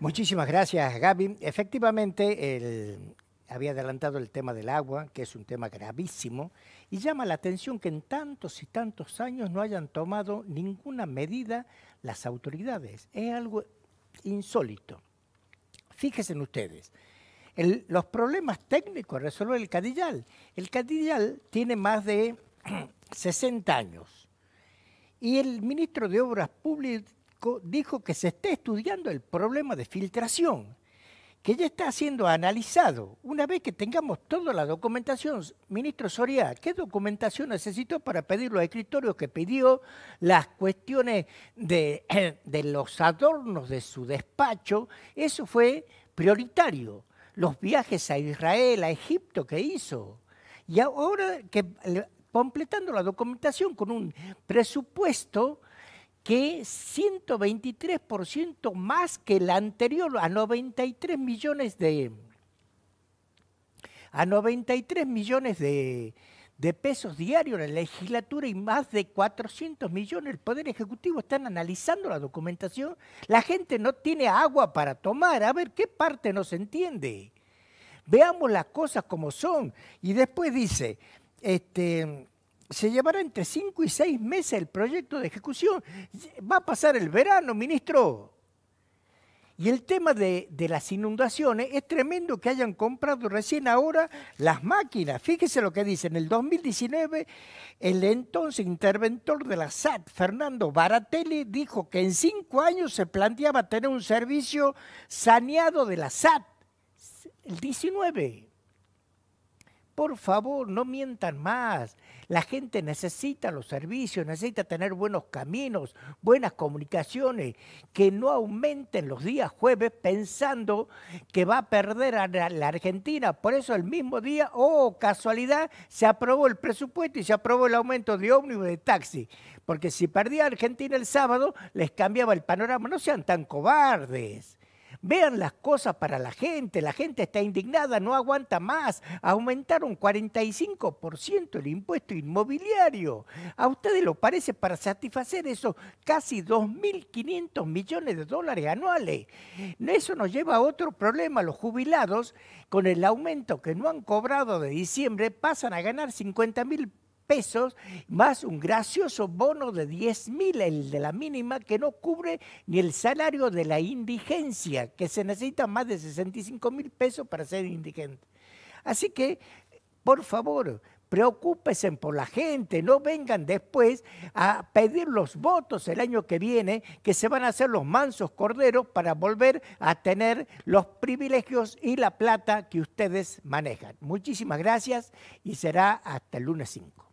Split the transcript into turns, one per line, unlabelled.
Muchísimas gracias, Gaby. Efectivamente, había adelantado el tema del agua, que es un tema gravísimo, y llama la atención que en tantos y tantos años no hayan tomado ninguna medida las autoridades. Es algo insólito. Fíjense ustedes, los problemas técnicos resolvió el Cadillal. El Cadillal tiene más de 60 años y el ministro de Obras Públicas dijo que se está estudiando el problema de filtración, que ya está siendo analizado. Una vez que tengamos toda la documentación, ministro Soria, ¿qué documentación necesitó para pedir los escritorios que pidió, las cuestiones de, los adornos de su despacho? Eso fue prioritario. Los viajes a Israel, a Egipto que hizo. Y ahora que completando la documentación con un presupuesto que 123% más que la anterior, a 93 millones de, a 93 millones de, pesos diarios en la legislatura y más de 400 millones. El Poder Ejecutivo están analizando la documentación. La gente no tiene agua para tomar. A ver, ¿qué parte no se entiende? Veamos las cosas como son. Y después dice, este, se llevará entre cinco y seis meses el proyecto de ejecución. Va a pasar el verano, ministro. Y el tema de, de, las inundaciones, es tremendo que hayan comprado recién ahora las máquinas. Fíjese lo que dice, en el 2019 el entonces interventor de la SAT, Fernando Baratelli, dijo que en cinco años se planteaba tener un servicio saneado de la SAT. El 19 por favor, no mientan más. La gente necesita los servicios, necesita tener buenos caminos, buenas comunicaciones, que no aumenten los días jueves pensando que va a perder a la Argentina. Por eso el mismo día, oh, casualidad, se aprobó el presupuesto y se aprobó el aumento de ómnibus de taxi. Porque si perdía Argentina el sábado, les cambiaba el panorama. No sean tan cobardes. Vean las cosas para la gente, la gente está indignada, no aguanta más. Aumentaron 45% el impuesto inmobiliario. ¿A ustedes lo parece para satisfacer esos casi 2.500 millones de dólares anuales? Eso nos lleva a otro problema. Los jubilados, con el aumento que no han cobrado de diciembre, pasan a ganar 50 mil pesos, más un gracioso bono de 10 mil, el de la mínima, que no cubre ni el salario de la indigencia, que se necesita más de 65 mil pesos para ser indigente. Así que, por favor, preocúpense por la gente, no vengan después a pedir los votos el año que viene, que se van a hacer los mansos corderos para volver a tener los privilegios y la plata que ustedes manejan. Muchísimas gracias y será hasta el lunes 5.